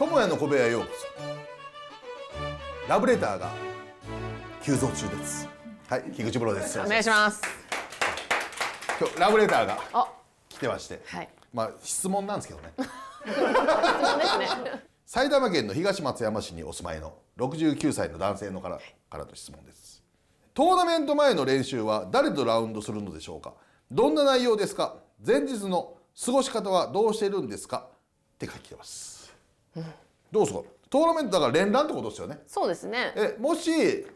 智也の小部屋へようこそラブレターが急増中ですはい菊池プロですお願いします今日ラブレターが来てまして、はい、まあ質問なんですけどね埼玉県の東松山市にお住まいの69歳の男性のからからの質問ですトーナメント前の練習は誰とラウンドするのでしょうかどんな内容ですか前日の過ごし方はどうしてるんですかって書いてますどうですかトーナメントだから連ラってことですよね。そうですね。えもし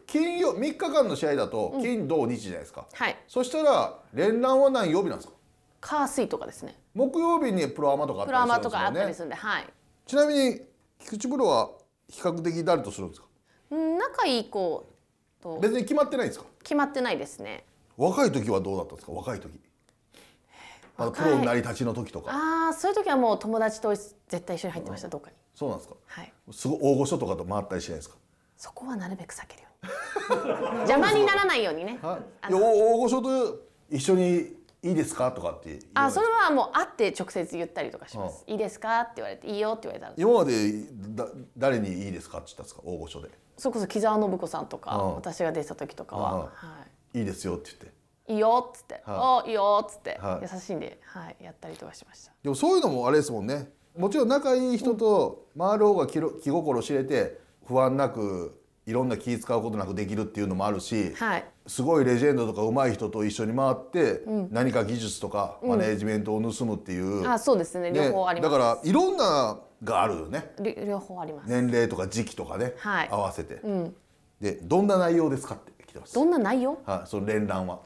金曜3日間の試合だと金土日じゃないですか。うん、はい。そしたら連ランは何曜日なんですか。火水とかですね。木曜日にプロアマとかあったりするんですよね。プロアマとかあったりするんで、はい。ちなみに菊池プロは比較的誰とするんですか。仲いい子と。別に決まってないんですか。決まってないですね。若い時はどうだったんですか。若い時。あプロになりたちの時とかああそういう時はもう友達と絶対一緒に入ってました、うん、どっかにそうなんですかはいすごい大御所とかと回ったりしないですかそこはなるべく避けるように 邪魔にならないようにね、はい、大御所と一緒にいいですかとかってあそれはもう会って直接言ったりとかします、うん、いいですかって言われていいよって言われたら今までだ誰にいいですかって言ったんですか大御所でそれこそ木澤信子さんとか、うん、私が出た時とかは、はい、いいですよって言っていいよっつって「はおいいよ」っつって、はい優しいんで、はい、やったりとかしましたでもそういうのもあれですもんねもちろん仲いい人と回る方が気気心知れて不安なくいろんな気使うことなくできるっていうのもあるし、はいすごいレジェンドとか上手い人と一緒に回って、何か技術とかマネージメントを盗むっていう、あそうですね両方あります、だからいろんながあるよねり両方あります、年齢とか時期とかね、はい合わせて、うんでどんな内容ですかって来てますどんな内容はい、その連覧は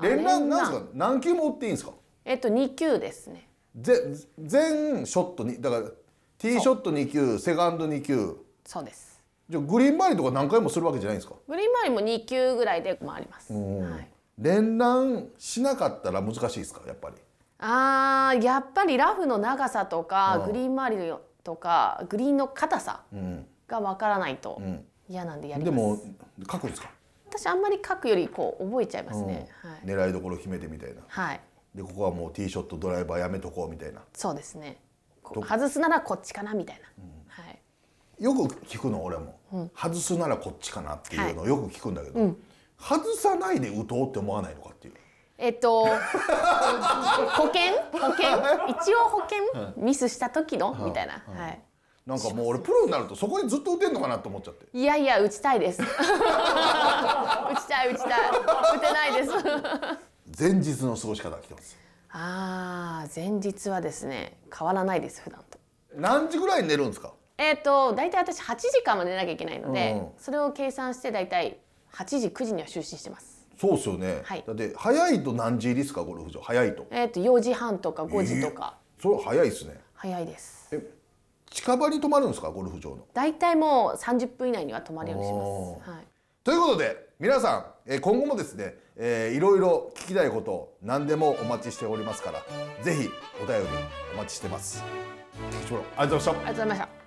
連覧なんですか何球も打っていいんですかえっと二球ですね全全ショットにだからティーショット二球セカンド二球そうですじゃグリーン周りとか何回もするわけじゃないですかグリーン周りも二球ぐらいで回ります、はい、連覧しなかったら難しいですかやっぱりああやっぱりラフの長さとか、グリーン周りのとかグリーンの硬さがわからないと嫌なんでやります、うん、でも書くんですか私あんまり書くよりこう覚えちゃいますね、うんはい、狙いどころ決めてみたいなはいでここはもうティーショットドライバーやめとこうみたいなそうですね外すならこっちかなみたいな、うん、はい、よく聞くの俺も、うん、外すならこっちかなっていうのをよく聞くんだけど、はい、外さないで打とうって思わないのかっていうえっと保険保険 一応保険、ミスした時の、みたいな、はいなんかもう俺プロになるとそこにずっと打てんのかなと思っちゃっていやいや打ちたいです 打ちたい打ちたい打てないです前日の過ごし方来てますああ前日はですね変わらないです普段と何時ぐらい寝るんですかえっ、ー、と大体私8時間も寝なきゃいけないので、うんそれを計算して大体8時9時には就寝してますそうですよね、はい、だって早いと何時入りですかゴルフ場早いとえっ、ー、と4時半とか5時とか、えー、それは早いですね早いですえ近場に泊まるんですかゴルフ場の大体もう30分以内には泊まるようにします、はい、ということで皆さん、えー、今後もですね、えー、いろいろ聞きたいこと何でもお待ちしておりますからぜひお便りお待ちしてますありがとうございましたありがとうございました